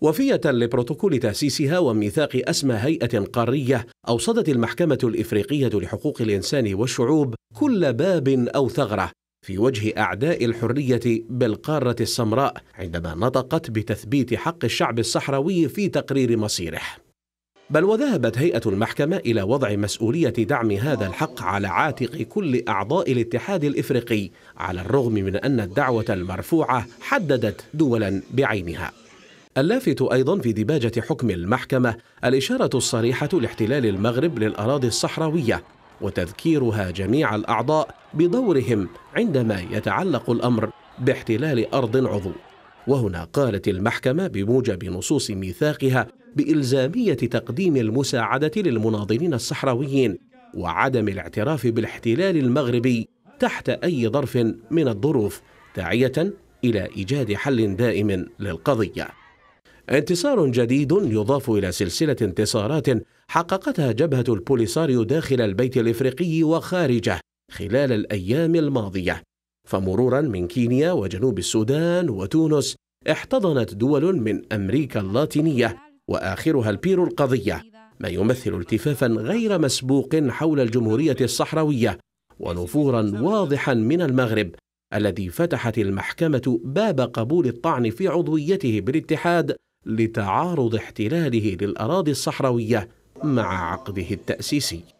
وفية لبروتوكول تأسيسها وميثاق أسمى هيئة قارية أوصدت المحكمة الإفريقية لحقوق الإنسان والشعوب كل باب أو ثغرة في وجه أعداء الحرية بالقارة السمراء عندما نطقت بتثبيت حق الشعب الصحراوي في تقرير مصيره بل وذهبت هيئة المحكمة إلى وضع مسؤولية دعم هذا الحق على عاتق كل أعضاء الاتحاد الإفريقي على الرغم من أن الدعوة المرفوعة حددت دولا بعينها اللافت أيضا في ديباجة حكم المحكمة الإشارة الصريحة لاحتلال المغرب للأراضي الصحراوية وتذكيرها جميع الأعضاء بدورهم عندما يتعلق الأمر باحتلال أرض عضو وهنا قالت المحكمة بموجب نصوص ميثاقها بإلزامية تقديم المساعدة للمناضلين الصحراويين وعدم الاعتراف بالاحتلال المغربي تحت أي ظرف من الظروف داعية إلى إيجاد حل دائم للقضية انتصار جديد يضاف إلى سلسلة انتصارات حققتها جبهة البوليساريو داخل البيت الإفريقي وخارجه خلال الأيام الماضية فمرورا من كينيا وجنوب السودان وتونس احتضنت دول من أمريكا اللاتينية وآخرها البيرو القضية ما يمثل التفافا غير مسبوق حول الجمهورية الصحراوية ونفورا واضحا من المغرب الذي فتحت المحكمة باب قبول الطعن في عضويته بالاتحاد لتعارض احتلاله للاراضي الصحراويه مع عقده التاسيسي